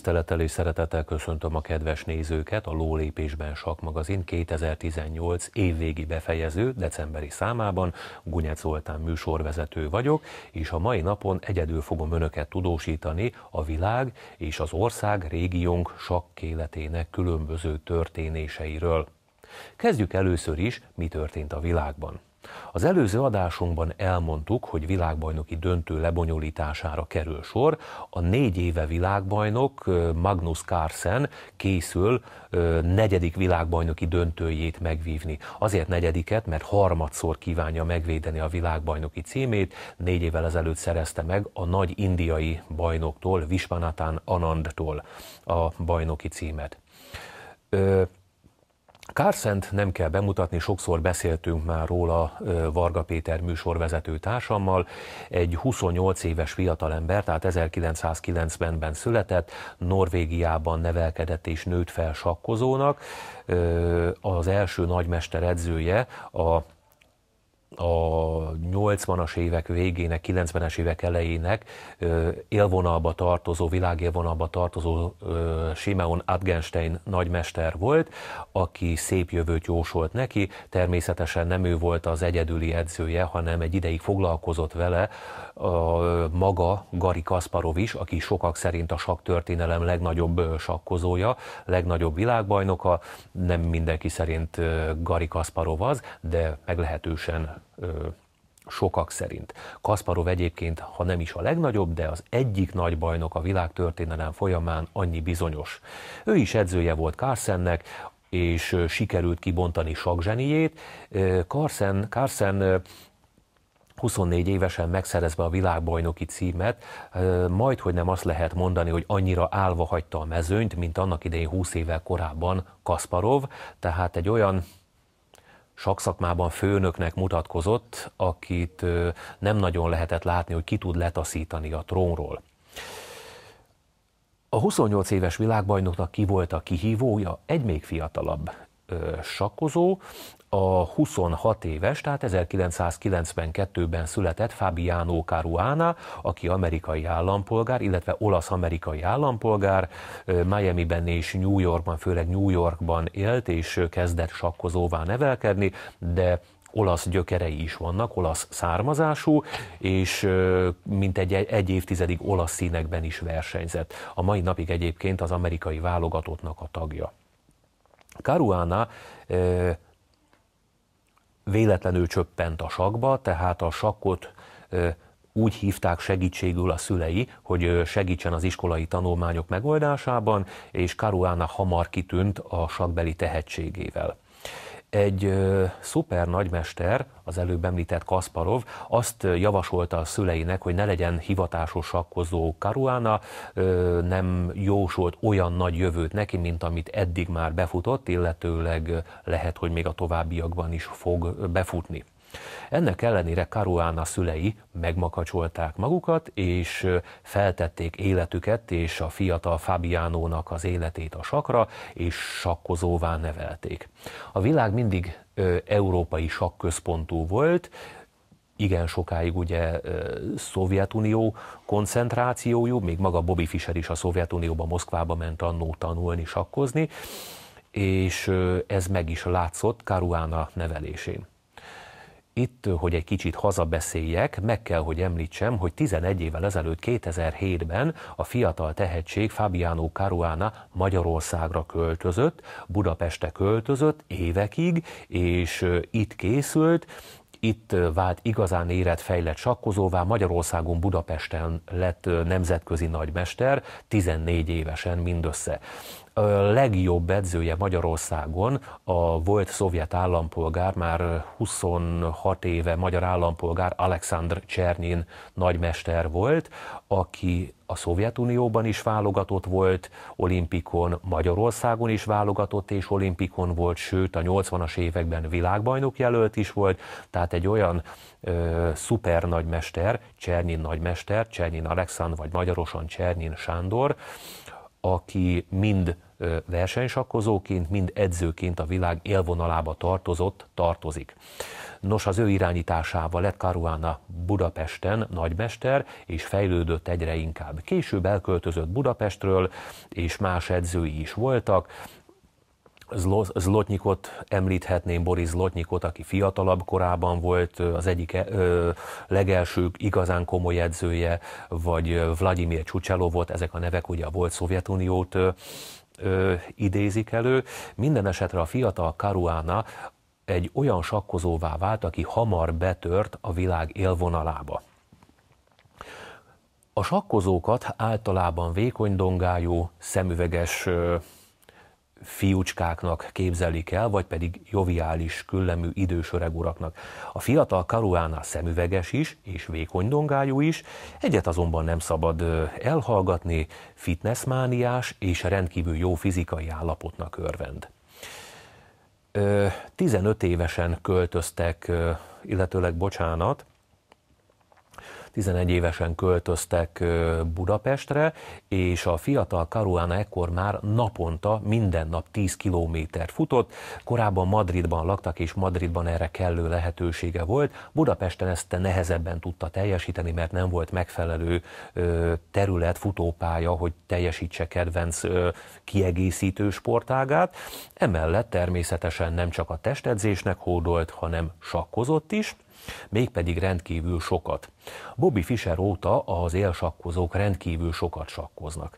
Tisztelettel és szeretettel köszöntöm a kedves nézőket a Lólépésben magazin 2018 évvégi befejező decemberi számában. Gunyec Zoltán műsorvezető vagyok, és a mai napon egyedül fogom önöket tudósítani a világ és az ország régiónk sakkéletének különböző történéseiről. Kezdjük először is, mi történt a világban. Az előző adásunkban elmondtuk, hogy világbajnoki döntő lebonyolítására kerül sor. A négy éve világbajnok Magnus Carlsen készül negyedik világbajnoki döntőjét megvívni. Azért negyediket, mert harmadszor kívánja megvédeni a világbajnoki címét. Négy évvel ezelőtt szerezte meg a nagy indiai bajnoktól, Vishwanathan Anandtól a bajnoki címet. Kárszent nem kell bemutatni, sokszor beszéltünk már róla Varga Péter műsorvezető társammal. Egy 28 éves fiatalember, tehát 1990-ben született, Norvégiában nevelkedett és nőtt fel sakkozónak. Az első nagymester edzője a a 80-as évek végének, 90-es évek elejének élvonalba tartozó, világélvonalba tartozó Simeon Adgenstein nagymester volt, aki szép jövőt jósolt neki. Természetesen nem ő volt az egyedüli edzője, hanem egy ideig foglalkozott vele a maga Gari Kasparov is, aki sokak szerint a sakk történelem legnagyobb sakkozója, legnagyobb világbajnoka. Nem mindenki szerint Gari Kasparov az, de meglehetősen sokak szerint. Kasparov egyébként, ha nem is a legnagyobb, de az egyik nagy bajnok a világ történelem folyamán annyi bizonyos. Ő is edzője volt Carsennek, és sikerült kibontani sakzsenijét. Carsen, Carsen 24 évesen megszerezve a világbajnoki címet, majd hogy nem azt lehet mondani, hogy annyira állva hagyta a mezőnyt, mint annak idején 20 évvel korábban Kasparov, tehát egy olyan sakszakmában főnöknek mutatkozott, akit nem nagyon lehetett látni, hogy ki tud letaszítani a trónról. A 28 éves világbajnoknak ki volt a kihívója? Egy még fiatalabb sakkozó, a 26 éves, tehát 1992-ben született Fabiano Caruana, aki amerikai állampolgár, illetve olasz-amerikai állampolgár, Miami-ben és New Yorkban, főleg New Yorkban élt, és kezdett sakkozóvá nevelkedni, de olasz gyökerei is vannak, olasz származású, és mint egy, egy évtizedig olasz színekben is versenyzett. A mai napig egyébként az amerikai válogatottnak a tagja. Caruana véletlenül csöppent a sakba, tehát a sakkot úgy hívták segítségül a szülei, hogy segítsen az iskolai tanulmányok megoldásában, és Karuana hamar kitűnt a sakbeli tehetségével. Egy szuper nagymester, az előbb említett Kasparov, azt javasolta a szüleinek, hogy ne legyen hivatásos sakkozó Karuana, nem jósolt olyan nagy jövőt neki, mint amit eddig már befutott, illetőleg lehet, hogy még a továbbiakban is fog befutni. Ennek ellenére Karuána szülei megmakacsolták magukat, és feltették életüket és a fiatal Fabiánónak az életét a sakra, és sakkozóvá nevelték. A világ mindig ö, európai sakközpontú volt, igen sokáig ugye Szovjetunió koncentrációjú, még maga Bobby Fischer is a Szovjetunióba, Moszkvába ment annó tanulni, sakkozni, és ez meg is látszott Karuána nevelésén. Itt, hogy egy kicsit hazabeszéljek, meg kell, hogy említsem, hogy 11 évvel ezelőtt 2007-ben a fiatal tehetség Fabiano Caruana Magyarországra költözött, Budapeste költözött évekig, és itt készült, itt vált igazán érett, fejlett sakkozóvá, Magyarországon Budapesten lett nemzetközi nagymester, 14 évesen mindössze legjobb edzője Magyarországon, a volt szovjet állampolgár, már 26 éve magyar állampolgár Alexandr Csernyin nagymester volt, aki a Szovjetunióban is válogatott volt, olimpikon Magyarországon is válogatott és olimpikon volt, sőt a 80-as években világbajnok jelölt is volt, tehát egy olyan ö, szuper nagymester, Csernyin nagymester, Csernyin Alexander vagy magyarosan Csernyin Sándor, aki mind versenysakkozóként, mind edzőként a világ élvonalába tartozott, tartozik. Nos, az ő irányításával lett Karuana Budapesten nagymester, és fejlődött egyre inkább. Később elköltözött Budapestről, és más edzői is voltak, Zlotnyikot említhetném, Boris Zlotnyikot, aki fiatalabb korában volt, az egyik e- legelső igazán komoly edzője, vagy Vladimir Csucselov volt, ezek a nevek ugye a volt Szovjetuniót idézik elő. Minden esetre a fiatal Karuana egy olyan sakkozóvá vált, aki hamar betört a világ élvonalába. A sakkozókat általában vékony dongájú, szemüveges fiúcskáknak képzelik el, vagy pedig joviális, küllemű idős öreg uraknak. A fiatal Karuána szemüveges is, és vékony dongájú is, egyet azonban nem szabad elhallgatni, fitnessmániás és rendkívül jó fizikai állapotnak örvend. 15 évesen költöztek, illetőleg bocsánat, 11 évesen költöztek Budapestre, és a fiatal Caruana ekkor már naponta minden nap 10 kilométert futott. Korábban Madridban laktak, és Madridban erre kellő lehetősége volt. Budapesten ezt nehezebben tudta teljesíteni, mert nem volt megfelelő terület, futópálya, hogy teljesítse kedvenc kiegészítő sportágát. Emellett természetesen nem csak a testedzésnek hódolt, hanem sakkozott is mégpedig rendkívül sokat. Bobby Fischer óta az élsakkozók rendkívül sokat sakkoznak.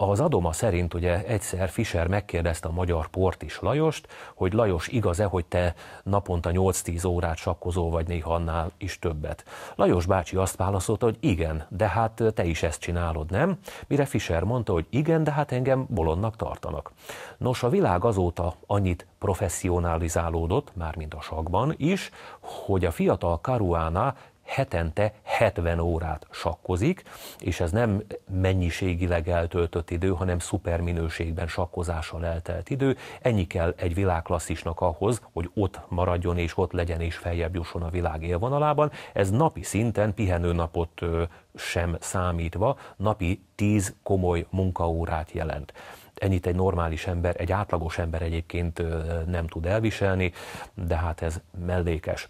Az adoma szerint ugye egyszer Fischer megkérdezte a magyar is Lajost, hogy Lajos igaz-e, hogy te naponta 8-10 órát sakkozol, vagy néha annál is többet. Lajos bácsi azt válaszolta, hogy igen, de hát te is ezt csinálod, nem? Mire Fischer mondta, hogy igen, de hát engem bolondnak tartanak. Nos, a világ azóta annyit professzionalizálódott, mármint a sakban is, hogy a fiatal Karuana hetente 70 órát sakkozik, és ez nem mennyiségileg eltöltött idő, hanem szuper minőségben sakkozással eltelt idő. Ennyi kell egy világklasszisnak ahhoz, hogy ott maradjon és ott legyen és feljebb jusson a világ élvonalában. Ez napi szinten pihenőnapot sem számítva napi 10 komoly munkaórát jelent ennyit egy normális ember, egy átlagos ember egyébként nem tud elviselni, de hát ez mellékes.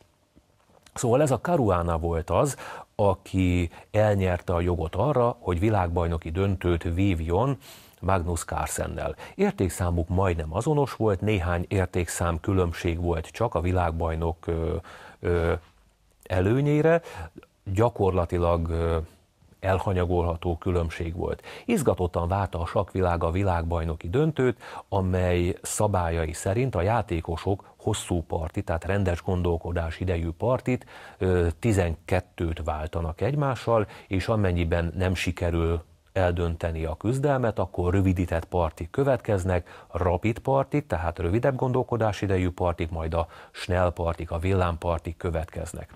Szóval ez a Karuana volt az, aki elnyerte a jogot arra, hogy világbajnoki döntőt vívjon Magnus Carlsennel. Értékszámuk majdnem azonos volt, néhány értékszám különbség volt csak a világbajnok ö, ö, előnyére, gyakorlatilag ö, elhanyagolható különbség volt. Izgatottan várta a sakvilág a világbajnoki döntőt, amely szabályai szerint a játékosok hosszú partit, tehát rendes gondolkodás idejű partit, 12-t váltanak egymással, és amennyiben nem sikerül eldönteni a küzdelmet, akkor rövidített partik következnek, rapid partik, tehát rövidebb idejű partik, majd a snell partik, a villámpartik következnek.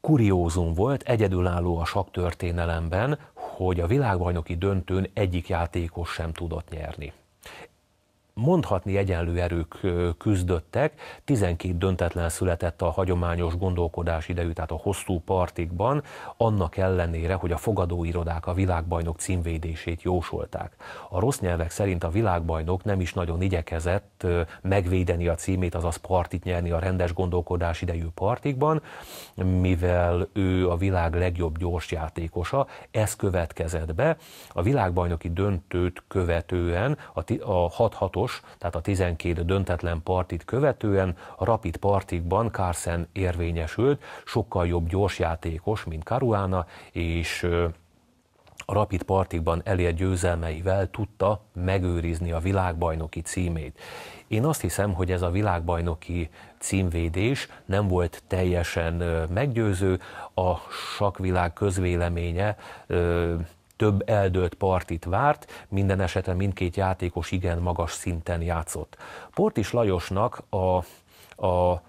Kuriózum volt, egyedülálló a történelemben, hogy a világbajnoki döntőn egyik játékos sem tudott nyerni mondhatni egyenlő erők küzdöttek, 12 döntetlen született a hagyományos gondolkodás idejű, tehát a hosszú partikban, annak ellenére, hogy a fogadóirodák a világbajnok címvédését jósolták. A rossz nyelvek szerint a világbajnok nem is nagyon igyekezett megvédeni a címét, azaz partit nyerni a rendes gondolkodás idejű partikban, mivel ő a világ legjobb gyorsjátékosa, ez következett be. A világbajnoki döntőt követően a 6-6-os hatos, tehát a 12 döntetlen partit követően a rapid partikban Carson érvényesült, sokkal jobb gyorsjátékos, mint Caruana, és a Rapid Partikban elért győzelmeivel tudta megőrizni a világbajnoki címét. Én azt hiszem, hogy ez a világbajnoki címvédés nem volt teljesen meggyőző, a sakvilág közvéleménye több eldőlt partit várt, minden esetben mindkét játékos igen magas szinten játszott. Portis Lajosnak a, a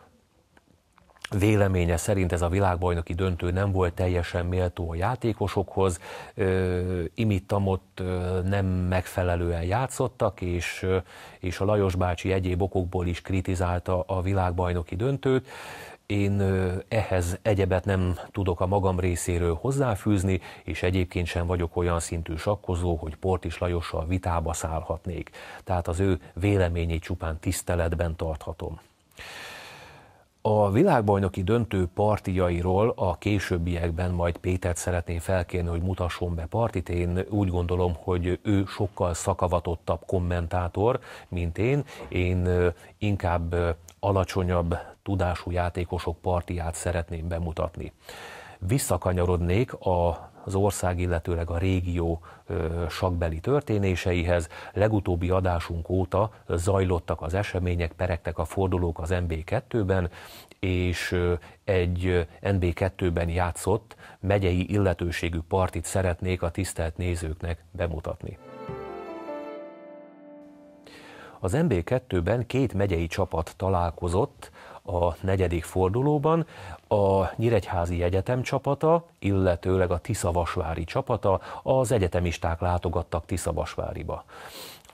véleménye szerint ez a világbajnoki döntő nem volt teljesen méltó a játékosokhoz, imittamot nem megfelelően játszottak, és, és a Lajos bácsi egyéb okokból is kritizálta a világbajnoki döntőt. Én ehhez egyebet nem tudok a magam részéről hozzáfűzni, és egyébként sem vagyok olyan szintű sakkozó, hogy Portis Lajossal vitába szállhatnék. Tehát az ő véleményét csupán tiszteletben tarthatom. A világbajnoki döntő partijairól a későbbiekben majd Pétert szeretném felkérni, hogy mutasson be partit. Én úgy gondolom, hogy ő sokkal szakavatottabb kommentátor, mint én. Én inkább alacsonyabb tudású játékosok partiát szeretném bemutatni. Visszakanyarodnék a az ország, illetőleg a régió sakbeli történéseihez. Legutóbbi adásunk óta zajlottak az események, peregtek a fordulók az NB2-ben, és egy NB2-ben játszott megyei illetőségű partit szeretnék a tisztelt nézőknek bemutatni. Az MB2-ben két megyei csapat találkozott a negyedik fordulóban, a Nyíregyházi Egyetem csapata, illetőleg a Tiszavasvári csapata, az egyetemisták látogattak Tiszavasváriba.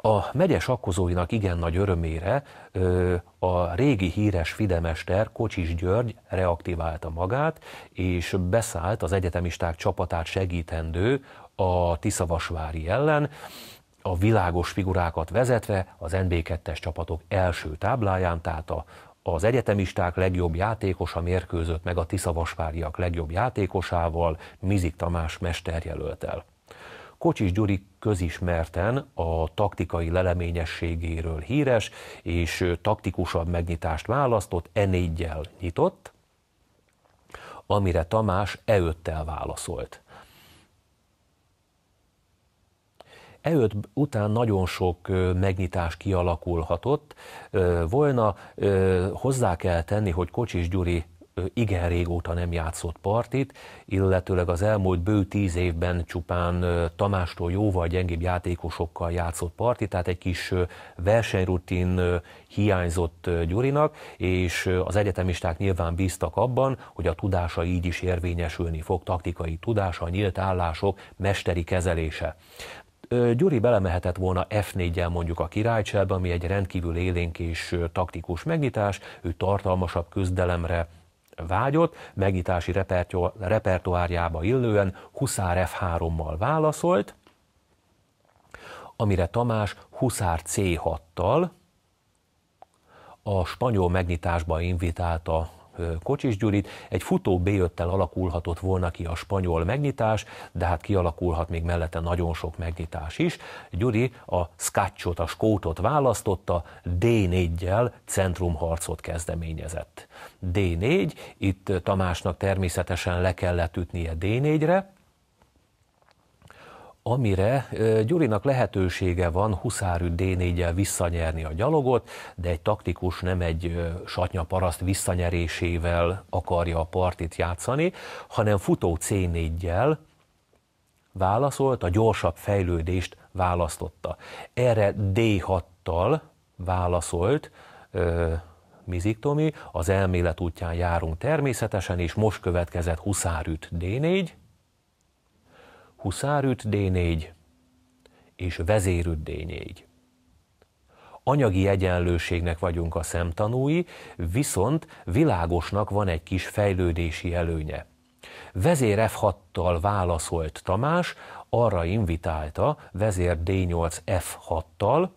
A megye sakkozóinak igen nagy örömére a régi híres fidemester Kocsis György reaktiválta magát, és beszállt az egyetemisták csapatát segítendő a Tiszavasvári ellen a világos figurákat vezetve az NB2-es csapatok első tábláján, tehát a, az egyetemisták legjobb játékosa mérkőzött meg a Tiszavasváriak legjobb játékosával, Mizik Tamás mesterjelöltel. Kocsis Gyuri közismerten a taktikai leleményességéről híres, és taktikusabb megnyitást választott, e négyel nyitott, amire Tamás e válaszolt. Előtt után nagyon sok megnyitás kialakulhatott volna. Hozzá kell tenni, hogy Kocsis Gyuri igen régóta nem játszott partit, illetőleg az elmúlt bő tíz évben csupán Tamástól jóval gyengébb játékosokkal játszott partit, tehát egy kis versenyrutin hiányzott Gyurinak, és az egyetemisták nyilván bíztak abban, hogy a tudása így is érvényesülni fog, taktikai tudása, nyílt állások, mesteri kezelése. Gyuri belemehetett volna F4-jel mondjuk a királycselbe, ami egy rendkívül élénk és taktikus megnyitás, ő tartalmasabb küzdelemre vágyott, megnyitási repertoárjába illően Huszár F3-mal válaszolt, amire Tamás Huszár C6-tal a spanyol megnyitásba invitálta Kocsis Gyurit. Egy futó b alakulhatott volna ki a spanyol megnyitás, de hát kialakulhat még mellette nagyon sok megnyitás is. Gyuri a Scacciot, a skótot választotta, D4-jel centrumharcot kezdeményezett. D4, itt Tamásnak természetesen le kellett ütnie D4-re, amire Gyurinak lehetősége van Huszárű d 4 visszanyerni a gyalogot, de egy taktikus nem egy satnya paraszt visszanyerésével akarja a partit játszani, hanem futó c 4 válaszolt, a gyorsabb fejlődést választotta. Erre D6-tal válaszolt Mizik Tomi, az elmélet útján járunk természetesen, és most következett Huszárüt D4, Huszárüt D4 és vezérüt D4. Anyagi egyenlőségnek vagyunk a szemtanúi, viszont világosnak van egy kis fejlődési előnye. Vezér F6-tal válaszolt Tamás, arra invitálta vezér D8 F6-tal,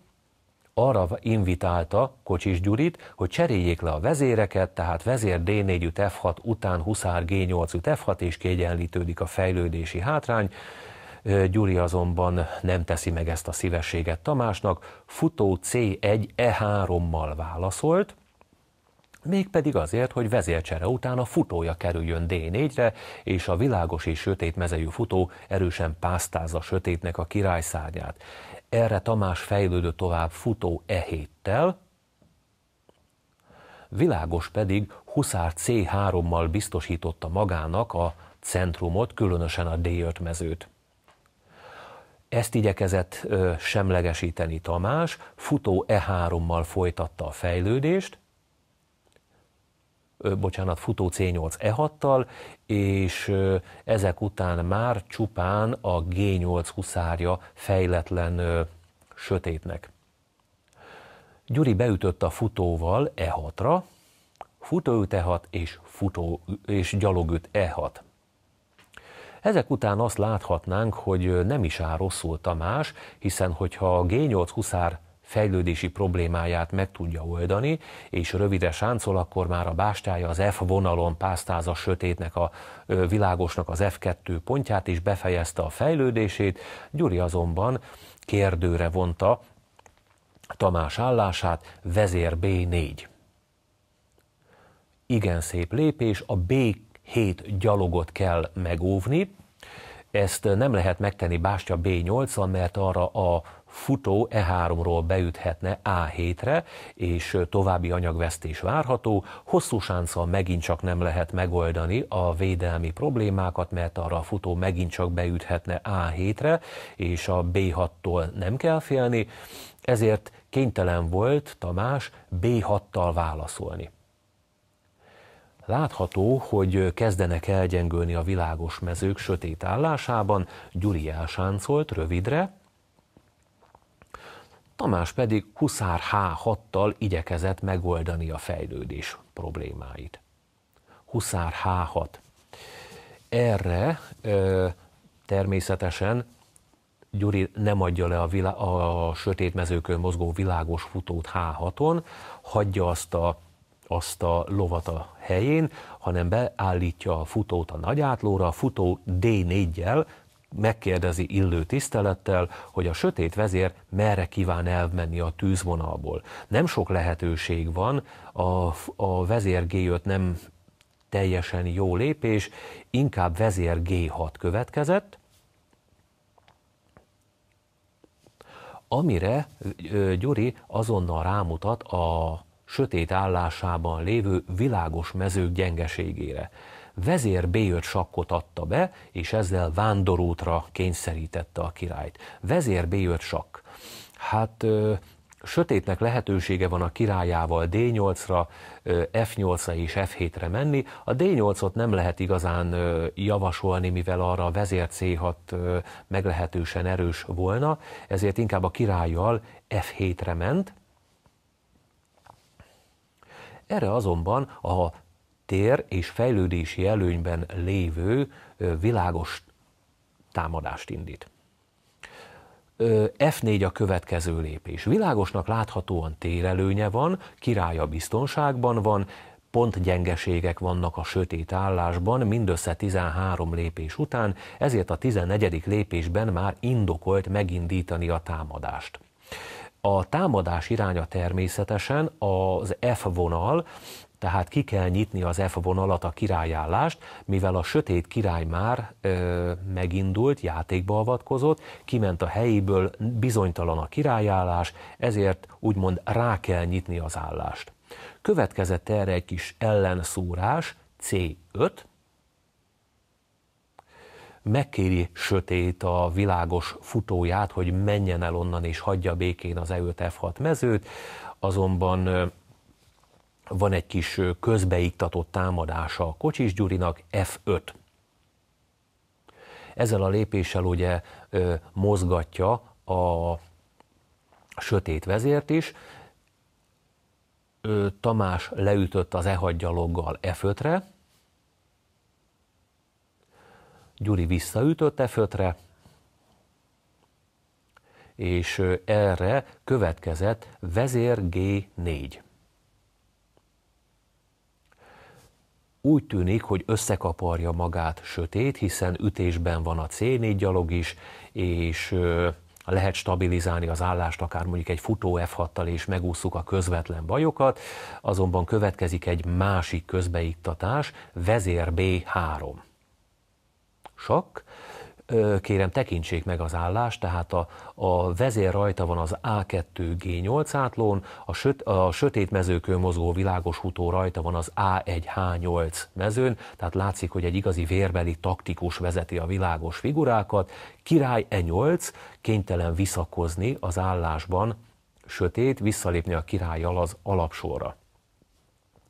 arra invitálta Kocsis Gyurit, hogy cseréljék le a vezéreket, tehát vezér D4 üt F6 után Huszár G8 üt F6, és kiegyenlítődik a fejlődési hátrány. Gyuri azonban nem teszi meg ezt a szívességet Tamásnak, futó C1 E3-mal e válaszolt, mégpedig azért, hogy vezércsere után a futója kerüljön D4-re, és a világos és sötét mezejű futó erősen pásztázza sötétnek a királyszárnyát. Erre Tamás fejlődött tovább futó e héttel, Világos pedig Huszár C3-mal biztosította magának a centrumot, különösen a D5 mezőt. Ezt igyekezett ö, semlegesíteni Tamás, futó E3-mal folytatta a fejlődést, bocsánat, futó C8 E6-tal, és ezek után már csupán a G8 huszárja fejletlen sötétnek. Gyuri beütött a futóval E6-ra, futóüt E6 és, futó, és gyalogüt E6. Ezek után azt láthatnánk, hogy nem is áll rosszul Tamás, hiszen hogyha a G8 huszár fejlődési problémáját meg tudja oldani, és rövide sáncol, akkor már a bástája az F vonalon a sötétnek a világosnak az F2 pontját, és befejezte a fejlődését. Gyuri azonban kérdőre vonta Tamás állását, vezér B4. Igen szép lépés, a B7 gyalogot kell megóvni, ezt nem lehet megtenni Bástya b 8 al mert arra a futó E3-ról beüthetne A7-re, és további anyagvesztés várható. Hosszú sánccal megint csak nem lehet megoldani a védelmi problémákat, mert arra a futó megint csak beüthetne A7-re, és a B6-tól nem kell félni, ezért kénytelen volt Tamás B6-tal válaszolni. Látható, hogy kezdenek elgyengülni a világos mezők sötét állásában, Gyuri elsáncolt rövidre, Tamás pedig Huszár H6-tal igyekezett megoldani a fejlődés problémáit. Huszár H6. Erre ö, természetesen Gyuri nem adja le a, vilá- a sötét mezőkön mozgó világos futót H6-on, hagyja azt a, azt a lovat a helyén, hanem beállítja a futót a nagyátlóra, a futó D4-jel megkérdezi illő tisztelettel, hogy a sötét vezér merre kíván elmenni a tűzvonalból. Nem sok lehetőség van, a, a vezér G5 nem teljesen jó lépés, inkább vezér G6 következett, amire Gyuri azonnal rámutat a sötét állásában lévő világos mezők gyengeségére vezér B5 sakkot adta be, és ezzel vándorútra kényszerítette a királyt. Vezér B5 sakk. Hát ö, sötétnek lehetősége van a királyával D8-ra, F8-ra és F7-re menni. A D8-ot nem lehet igazán ö, javasolni, mivel arra a vezér C6 ö, meglehetősen erős volna, ezért inkább a királyjal F7-re ment. Erre azonban a tér és fejlődési előnyben lévő világos támadást indít. F4 a következő lépés. Világosnak láthatóan térelőnye van, királya biztonságban van, pont gyengeségek vannak a sötét állásban mindössze 13 lépés után, ezért a 14. lépésben már indokolt megindítani a támadást. A támadás iránya természetesen az F vonal, tehát ki kell nyitni az F vonalat a királyállást, mivel a sötét király már ö, megindult, játékba avatkozott, kiment a helyéből, bizonytalan a királyállás, ezért úgymond rá kell nyitni az állást. Következett erre egy kis ellenszúrás, C5, megkéri sötét a világos futóját, hogy menjen el onnan és hagyja békén az E5-F6 mezőt, azonban van egy kis közbeiktatott támadása a Kocsis Gyurinak, F5. Ezzel a lépéssel ugye mozgatja a sötét vezért is, Tamás leütött az E6 gyaloggal F5-re, Gyuri visszaütött F5-re, és erre következett vezér G4. úgy tűnik, hogy összekaparja magát sötét, hiszen ütésben van a C4 gyalog is, és lehet stabilizálni az állást, akár mondjuk egy futó F6-tal, és megúszuk a közvetlen bajokat, azonban következik egy másik közbeiktatás, vezér B3. Sok? kérem tekintsék meg az állást, tehát a, a vezér rajta van az A2G8 átlón, a, söt, a sötét mezőkön mozgó világos hutó rajta van az A1H8 mezőn, tehát látszik, hogy egy igazi vérbeli taktikus vezeti a világos figurákat, király E8 kénytelen visszakozni az állásban, sötét, visszalépni a király az alapsorra.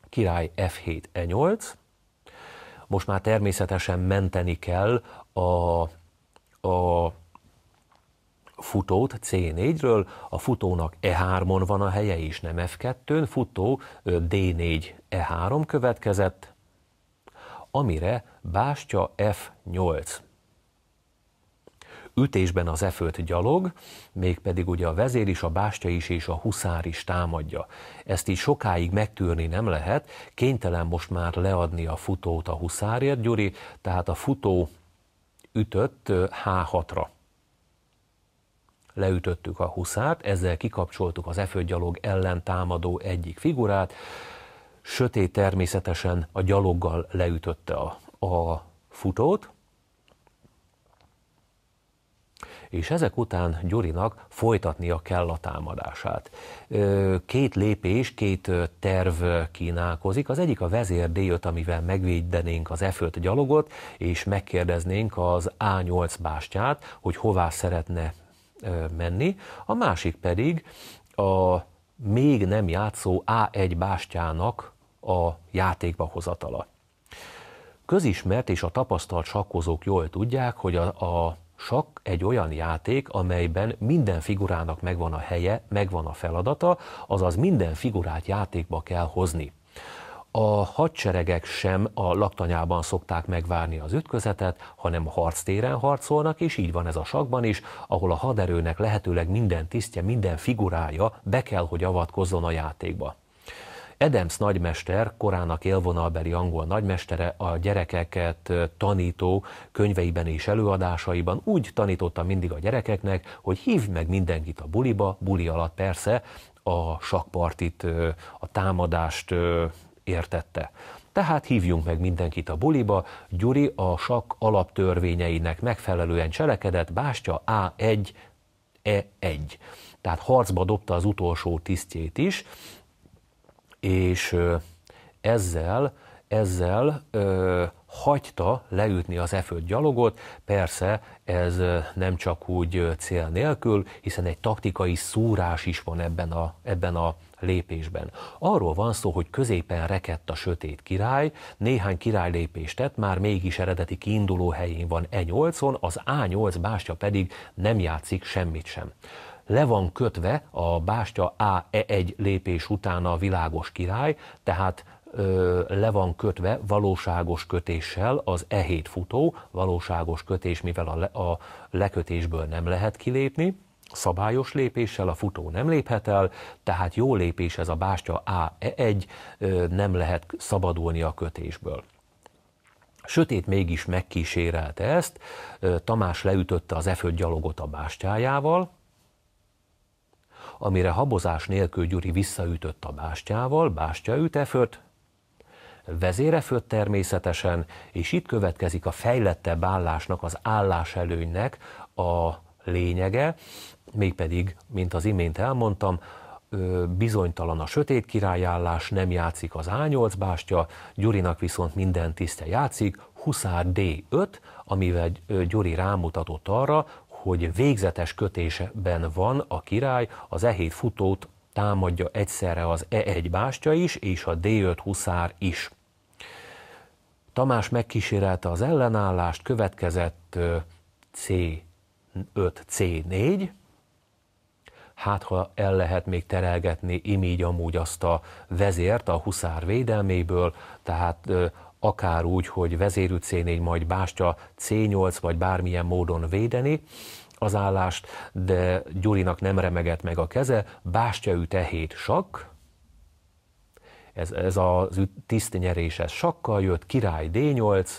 Király F7, E8, most már természetesen menteni kell a a futót C4-ről, a futónak E3-on van a helye is nem F2-n, futó D4 E3 következett, amire bástya F8. Ütésben az f gyalog, mégpedig ugye a vezér is, a bástya is és a huszár is támadja. Ezt így sokáig megtűrni nem lehet, kénytelen most már leadni a futót a huszárért, Gyuri, tehát a futó ütött H6-ra. Leütöttük a huszát, ezzel kikapcsoltuk az f gyalog ellen támadó egyik figurát, sötét természetesen a gyaloggal leütötte a, a futót, és ezek után Gyurinak folytatnia kell a támadását. Két lépés, két terv kínálkozik. Az egyik a vezér d amivel megvédenénk az f gyalogot, és megkérdeznénk az A8 bástyát, hogy hová szeretne menni. A másik pedig a még nem játszó A1 bástyának a játékba hozatala. Közismert és a tapasztalt sakkozók jól tudják, hogy a, a Sakk egy olyan játék, amelyben minden figurának megvan a helye, megvan a feladata, azaz minden figurát játékba kell hozni. A hadseregek sem a laktanyában szokták megvárni az ütközetet, hanem harctéren harcolnak, és így van ez a sakban is, ahol a haderőnek lehetőleg minden tisztje, minden figurája be kell, hogy avatkozzon a játékba. Edemsz nagymester, korának élvonalbeli angol nagymestere a gyerekeket tanító könyveiben és előadásaiban úgy tanította mindig a gyerekeknek, hogy hív meg mindenkit a buliba, buli alatt persze a sakpartit, a támadást értette. Tehát hívjunk meg mindenkit a buliba, Gyuri a sak alaptörvényeinek megfelelően cselekedett, bástya A1, E1. E Tehát harcba dobta az utolsó tisztjét is, és ezzel, ezzel ö, hagyta leütni az e gyalogot, persze ez nem csak úgy cél nélkül, hiszen egy taktikai szúrás is van ebben a, ebben a lépésben. Arról van szó, hogy középen rekedt a sötét király, néhány király lépést tett, már mégis eredeti kiinduló helyén van E8-on, az A8 bástya pedig nem játszik semmit sem le van kötve a bástya a 1 e lépés után a világos király, tehát le van kötve valóságos kötéssel az E7 futó, valóságos kötés, mivel a, le, a lekötésből nem lehet kilépni, szabályos lépéssel a futó nem léphet el, tehát jó lépés ez a bástya a-e 1 nem lehet szabadulni a kötésből. Sötét mégis megkísérelte ezt, Tamás leütötte az Eföld gyalogot a bástyájával, amire habozás nélkül Gyuri visszaütött a bástyával, bástya e vezére vezéreföt természetesen, és itt következik a fejlettebb állásnak, az álláselőnynek a lényege, mégpedig, mint az imént elmondtam, bizonytalan a sötét királyállás, nem játszik az A8 bástya, Gyurinak viszont minden tiszte játszik, Huszár D5, amivel Gyuri rámutatott arra, hogy végzetes kötésben van a király, az E7 futót támadja egyszerre az E1 bástya is, és a D5 huszár is. Tamás megkísérelte az ellenállást, következett C5, C4, hát ha el lehet még terelgetni imígy amúgy azt a vezért a huszár védelméből, tehát akár úgy, hogy vezérű C4, majd bástya C8, vagy bármilyen módon védeni az állást, de Gyurinak nem remegett meg a keze, bástyaüt E7 sakk, ez, ez a ez sakkal jött, király D8,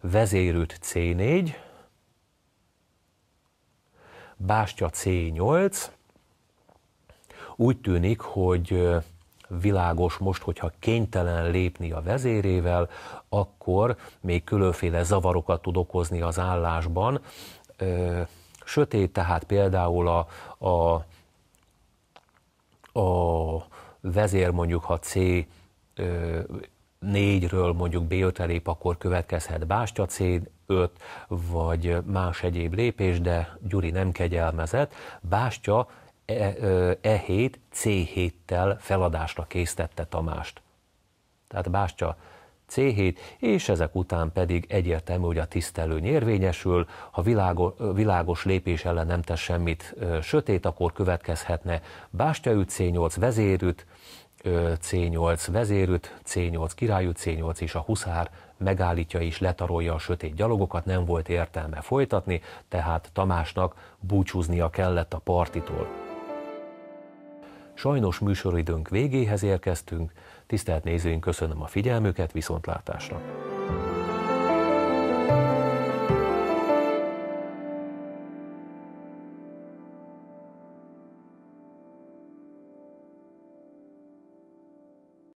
vezérült C4, bástya C8, úgy tűnik, hogy világos most, hogyha kénytelen lépni a vezérével, akkor még különféle zavarokat tud okozni az állásban. Sötét tehát például a, a, a vezér mondjuk, ha C négyről mondjuk B5 lép, akkor következhet Bástya C5, vagy más egyéb lépés, de Gyuri nem kegyelmezett. Bástya E7 e C7-tel feladásra késztette Tamást. Tehát Bástya C7, és ezek után pedig egyértelmű, hogy a tisztelő érvényesül, ha világos, világos lépés ellen nem tesz semmit sötét, akkor következhetne bástya C8 vezérüt, C8 vezérüt, C8 királyú, C8 és a huszár megállítja és letarolja a sötét gyalogokat, nem volt értelme folytatni, tehát Tamásnak búcsúznia kellett a partitól. Sajnos műsoridőnk végéhez érkeztünk. Tisztelt nézőink, köszönöm a figyelmüket, viszontlátásra!